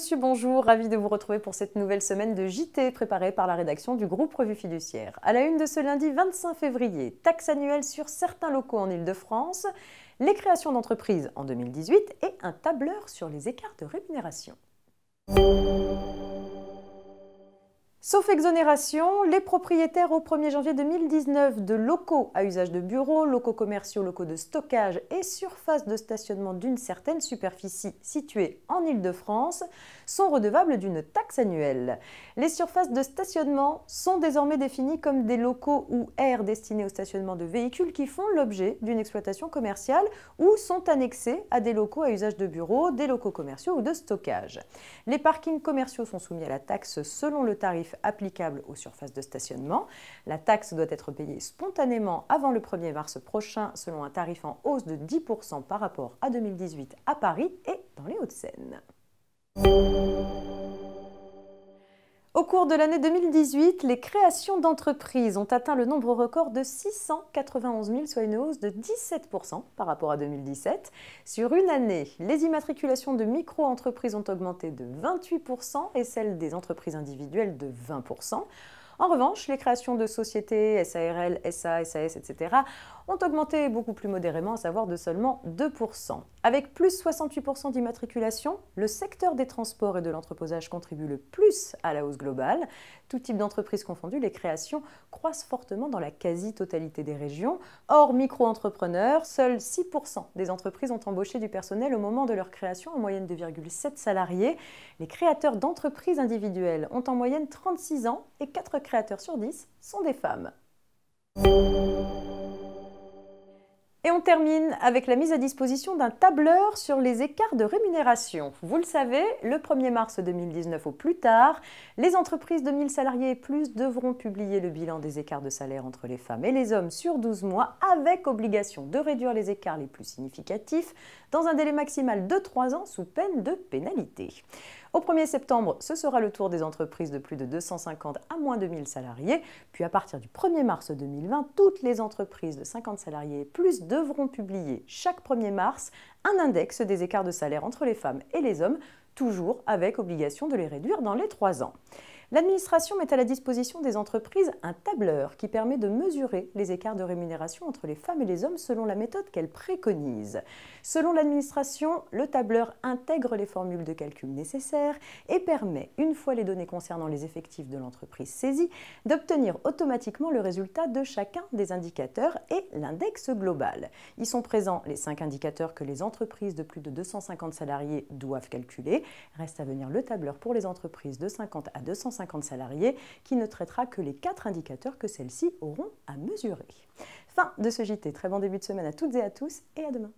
Monsieur, bonjour, ravi de vous retrouver pour cette nouvelle semaine de JT préparée par la rédaction du groupe Revue Fiduciaire. À la une de ce lundi 25 février, taxe annuelle sur certains locaux en Ile-de-France, les créations d'entreprises en 2018 et un tableur sur les écarts de rémunération. Sauf exonération, les propriétaires au 1er janvier 2019 de locaux à usage de bureaux, locaux commerciaux, locaux de stockage et surfaces de stationnement d'une certaine superficie située en Île-de-France sont redevables d'une taxe annuelle. Les surfaces de stationnement sont désormais définies comme des locaux ou aires destinés au stationnement de véhicules qui font l'objet d'une exploitation commerciale ou sont annexés à des locaux à usage de bureaux, des locaux commerciaux ou de stockage. Les parkings commerciaux sont soumis à la taxe selon le tarif applicable aux surfaces de stationnement. La taxe doit être payée spontanément avant le 1er mars prochain selon un tarif en hausse de 10% par rapport à 2018 à Paris et dans les Hauts-de-Seine. Au cours de l'année 2018, les créations d'entreprises ont atteint le nombre record de 691 000, soit une hausse de 17% par rapport à 2017. Sur une année, les immatriculations de micro-entreprises ont augmenté de 28% et celles des entreprises individuelles de 20%. En revanche, les créations de sociétés, SARL, SA, SAS, etc., ont augmenté beaucoup plus modérément, à savoir de seulement 2%. Avec plus 68% d'immatriculation, le secteur des transports et de l'entreposage contribue le plus à la hausse globale. Tout type d'entreprise confondu, les créations croissent fortement dans la quasi-totalité des régions. Or, micro-entrepreneurs, seuls 6% des entreprises ont embauché du personnel au moment de leur création, en moyenne 2,7 salariés. Les créateurs d'entreprises individuelles ont en moyenne 36 ans et 4 créateurs sur 10 sont des femmes. Et on termine avec la mise à disposition d'un tableur sur les écarts de rémunération. Vous le savez, le 1er mars 2019 au plus tard, les entreprises de 1000 salariés et plus devront publier le bilan des écarts de salaire entre les femmes et les hommes sur 12 mois avec obligation de réduire les écarts les plus significatifs dans un délai maximal de 3 ans sous peine de pénalité. Au 1er septembre, ce sera le tour des entreprises de plus de 250 à moins de 1000 salariés, puis à partir du 1er mars 2020, toutes les entreprises de 50 salariés et plus devront publier chaque 1er mars un index des écarts de salaire entre les femmes et les hommes, toujours avec obligation de les réduire dans les 3 ans. L'administration met à la disposition des entreprises un tableur qui permet de mesurer les écarts de rémunération entre les femmes et les hommes selon la méthode qu'elle préconise. Selon l'administration, le tableur intègre les formules de calcul nécessaires et permet, une fois les données concernant les effectifs de l'entreprise saisies, d'obtenir automatiquement le résultat de chacun des indicateurs et l'index global. Y sont présents les cinq indicateurs que les entreprises de plus de 250 salariés doivent calculer. Reste à venir le tableur pour les entreprises de 50 à 250 salariés qui ne traitera que les quatre indicateurs que celles-ci auront à mesurer. Fin de ce JT. Très bon début de semaine à toutes et à tous et à demain.